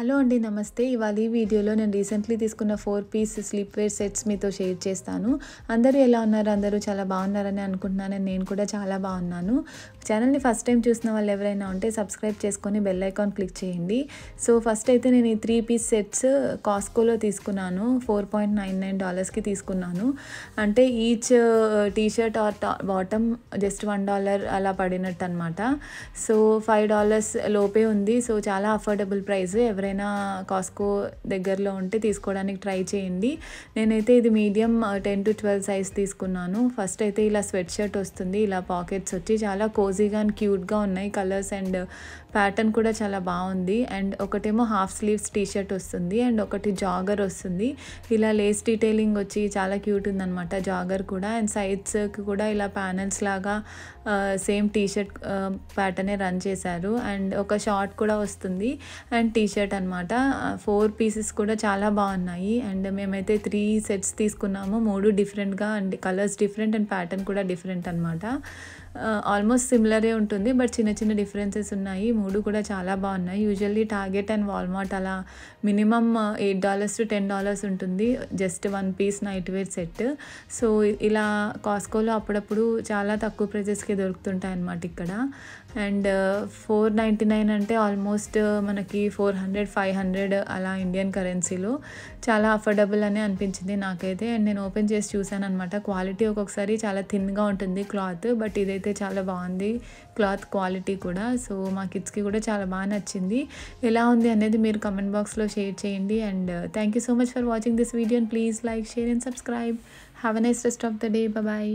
hello అండి నమస్తే ఇవాళ ఈ వీడియోలో నేను రీసెంట్లీ తీసుకున్న ఫోర్ పీస్ వేర్ సెట్స్ మీతో షేర్ చేస్తాను అందరూ ఎలా ఉన్నారు అందరూ చాలా బాగున్నారని అనుకుంటున్నాను నేను కూడా చాలా బాగున్నాను ఛానల్ని ఫస్ట్ టైం చూసిన వాళ్ళు ఎవరైనా ఉంటే సబ్స్క్రైబ్ చేసుకొని బెల్ ఐకాన్ క్లిక్ చేయండి సో ఫస్ట్ అయితే నేను ఈ త్రీ పీస్ సెట్స్ కాస్కోలో తీసుకున్నాను ఫోర్ పాయింట్ నైన్ నైన్ డాలర్స్కి తీసుకున్నాను అంటే each T-shirt or bottom just one dollar అలా పడినట్టు అనమాట సో ఫైవ్ డాలర్స్ లోపే ఉంది సో చాలా అఫోర్డబుల్ ప్రైస్ ఎవరైనా ఎవరైనా కాస్కో దగ్గరలో ఉంటే తీసుకోవడానికి ట్రై చేయండి నేనైతే ఇది medium ten to twelve size తీసుకున్నాను ఫస్ట్ అయితే ఇలా స్వెట్ షర్ట్ వస్తుంది ఇలా పాకెట్స్ వచ్చి చాలా కోజీగా అండ్ క్యూట్గా ఉన్నాయి కలర్స్ అండ్ ప్యాటర్న్ కూడా చాలా బాగుంది అండ్ ఒకటేమో హాఫ్ స్లీవ్స్ టీ షర్ట్ వస్తుంది అండ్ ఒకటి జాగర్ వస్తుంది ఇలా లేస్ డీటెయిలింగ్ వచ్చి చాలా క్యూట్ ఉందనమాట జాగర్ కూడా అండ్ సైడ్స్కి కూడా ఇలా ప్యానల్స్ లాగా సేమ్ టీ షర్ట్ ప్యాటర్నే రన్ చేశారు అండ్ ఒక షార్ట్ కూడా వస్తుంది అండ్ టీ షర్ట్ సెట్ అనమాట ఫోర్ పీసెస్ కూడా చాలా బాగున్నాయి అండ్ మేమైతే త్రీ సెట్స్ తీసుకున్నాము మూడు డిఫరెంట్గా and colours different and pattern కూడా డిఫరెంట్ అనమాట ఆల్మోస్ట్ సిమిలరే ఉంటుంది బట్ చిన్న చిన్న డిఫరెన్సెస్ ఉన్నాయి మూడు కూడా చాలా బాగున్నాయి యూజువల్లీ టార్గెట్ అండ్ వాల్మార్ట్ అలా minimum eight dollars to ten dollars ఉంటుంది just one piece night wear set so ఇలా కాస్కోలో అప్పుడప్పుడు చాలా తక్కువ ప్రైజెస్కి దొరుకుతుంటాయి అన్నమాట ఇక్కడ అండ్ ఫోర్ నైంటీ నైన్ అంటే ఆల్మోస్ట్ మనకి four hundred hundred five hundred అలా ఇండియన్ కరెన్సీలో చాలా అఫోర్డబుల్ అనే అనిపించింది నాకైతే అండ్ నేను ఓపెన్ చేసి చూశాను అనమాట క్వాలిటీ ఒక్కొక్కసారి చాలా థిన్గా ఉంటుంది క్లాత్ బట్ ఇదైతే చాలా బాగుంది క్లాత్ క్వాలిటీ కూడా సో మా కిడ్స్కి కూడా చాలా బాగా నచ్చింది ఎలా ఉంది అనేది మీరు కమెంట్ బాక్స్లో షేర్ చేయండి and thank you so much for watching this video and please like share and subscribe have a nice rest of the day bye